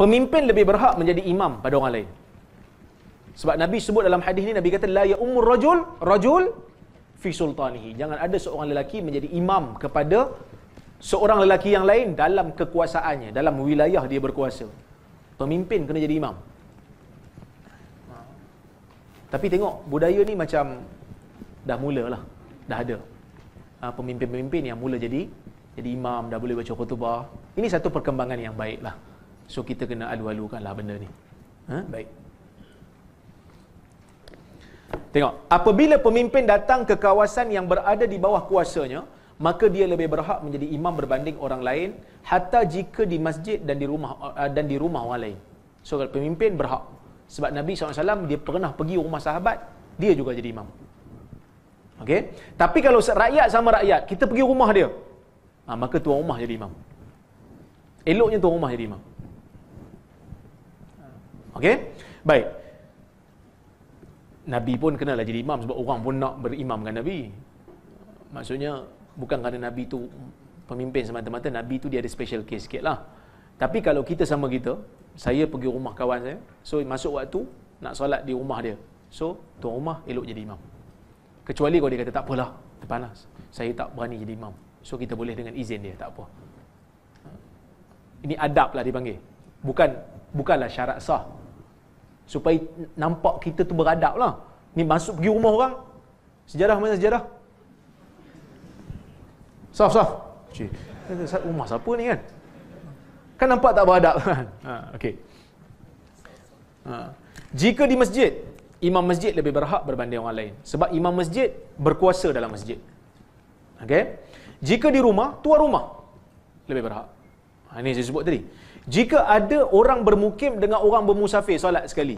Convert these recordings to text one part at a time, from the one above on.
Pemimpin lebih berhak menjadi imam pada orang lain. Sebab Nabi sebut dalam hadis ni Nabi kata la ya umur rajul rajul fi sultanihi. Jangan ada seorang lelaki menjadi imam kepada seorang lelaki yang lain dalam kekuasaannya, dalam wilayah dia berkuasa. Pemimpin kena jadi imam. Tapi tengok budaya ni macam dah mula lah, Dah ada. Ha, pemimpin-pemimpin yang mula jadi jadi imam, dah boleh baca khutbah. Ini satu perkembangan yang baiklah. lah. So kita kena alu-alukanlah benda ni. Ha? Baik. Tengok, apabila pemimpin datang ke kawasan yang berada di bawah kuasanya, maka dia lebih berhak menjadi imam berbanding orang lain hatta jika di masjid dan di rumah uh, dan di rumah orang lain. So kalau pemimpin berhak sebab Nabi SAW dia pernah pergi rumah sahabat, dia juga jadi imam. Okay, Tapi kalau rakyat sama rakyat, kita pergi rumah dia. Ha, maka tuan rumah jadi imam. Eloknya tuan rumah jadi imam. Okay, Baik. Nabi pun kenalah jadi imam sebab orang pun nak berimam dengan Nabi. Maksudnya bukan kerana Nabi tu pemimpin semata-mata, Nabi tu dia ada special case sikit lah. Tapi kalau kita sama kita, saya pergi rumah kawan saya, so masuk waktu nak solat di rumah dia. So, tuan rumah elok jadi imam. Kecuali kalau dia kata tak apalah, terpanas. Saya tak berani jadi imam. So, kita boleh dengan izin dia, tak apa. Ini adab lah dipanggil bukan bukanlah syarat sah supaya nampak kita tu beradab lah ni masuk pergi rumah orang sejarah mana sejarah sah sah Cik. rumah siapa ni kan kan nampak tak beradab kan ha, okay. ha. jika di masjid imam masjid lebih berhak berbanding orang lain sebab imam masjid berkuasa dalam masjid okay. jika di rumah tuan rumah lebih berhak ini ha, saya sebut tadi. Jika ada orang bermukim dengan orang bermusafir solat sekali.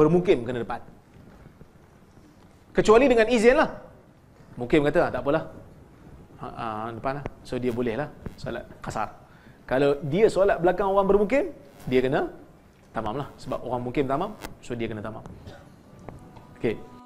Bermukim kena depan. Kecuali dengan izin lah. Mukim kata, ah, tak apalah. Ha, ha, depan lah. So dia boleh lah solat kasar. Kalau dia solat belakang orang bermukim, dia kena tamam lah. Sebab orang mukim tamam, so dia kena tamam. Okay.